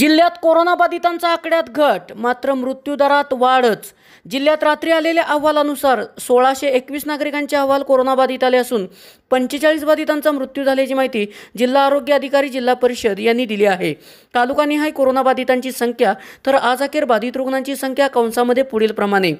जिल्ह्यात कोरोनाबाधितांचा आकड्यात घट मात्र मृत्यूदरात वाढच जिल्ह्यात रात्री आलेल्या अहवालानुसार सोळाशे एकवीस नागरिकांचे अहवाल कोरोनाबाधित आले असून पंचेचाळीस बाधितांचा मृत्यू झाल्याची माहिती जिल्हा आरोग्य अधिकारी जिल्हा परिषद यांनी दिली आहे तालुकानिहाय कोरोनाबाधितांची संख्या तर आज अखेर बाधित रुग्णांची संख्या कंसामध्ये पुढील प्रमाणे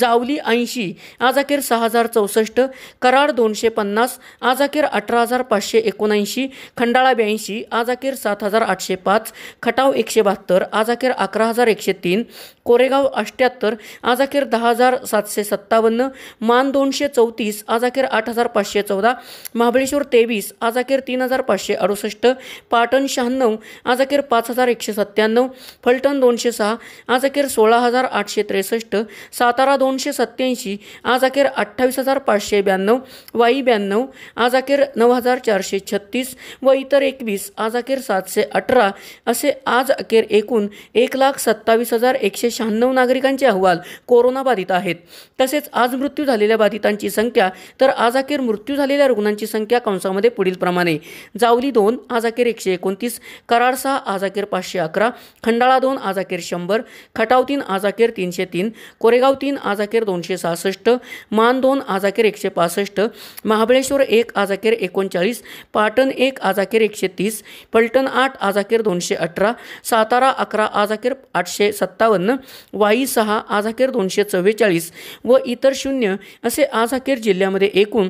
जावली ऐंशी आज अखेर सहा हजार चौसष्ट कराड दोनशे पन्नास आज अखेर अठरा हजार पाचशे एकोणऐंशी खंडाळा ब्याऐंशी आज अखेर सात हजार आठशे पाच खटाव मालेगाव एकशे बहात्तर आज अखेर अकरा हजार एकशे तीन कोरेगाव अष्ट्याहत्तर आज अखेर दहा हजार सातशे सत्तावन्न मान दोनशे चौतीस आज अखेर आठ हजार पाचशे चौदा महाबळेश्वर तेवीस आज अखेर तीन हजार पाचशे अडुसष्ट पाटण शहाण्णव आज अखेर पाच हजार एकशे सत्त्याण्णव फलटण दोनशे सहा आज अखेर सोळा हजार आठशे त्रेसष्ट सातारा दोनशे सत्त्याऐंशी आज अखेर अठ्ठावीस हजार पाचशे ब्याण्णव वाई ब्याण्णव आज अखेर नऊ हजार चारशे छत्तीस व इतर एकवीस आज अखेर सातशे अठरा असे आज आज अखेर एकूण एक लाख सत्तावीस हजार एकशे शहाण्णव नागरिकांचे अहवाल कोरोनाबाधित आहेत तसेच आज मृत्यू झालेल्या बाधितांची संख्या तर आज अखेर मृत्यू झालेल्या रुग्णांची संख्या कंसामध्ये पुढील प्रमाणे जावली दोन आज अखेर एकशे एकोणतीस कराड सहा आज अखेर पाचशे अकरा खंडाळा दोन आज अखेर शंभर खटाव तीन आज अखेर तीनशे तीन कोरेगाव तीन आज अखेर दोनशे सहासष्ट मान दोन आज अखेर एकशे पासष्ट महाबळेश्वर एक आज अखेर एकोणचाळीस पाटण एक आज अखेर एकशे तीस पलटण आठ आज अखेर दोनशे अठरा सातारा अकरा आज अखेर आठशे सत्तावन्न वाई सहा आज अखेर दोनशे चव्वेचाळीस व इतर शून्य असे आज अखेर जिल्ह्यामध्ये एकूण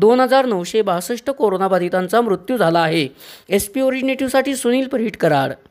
दोन हजार नऊशे बासष्ट कोरोनाबाधितांचा मृत्यू झाला आहे एस पी ओरिजिनेटिव्हसाठी सुनील कराड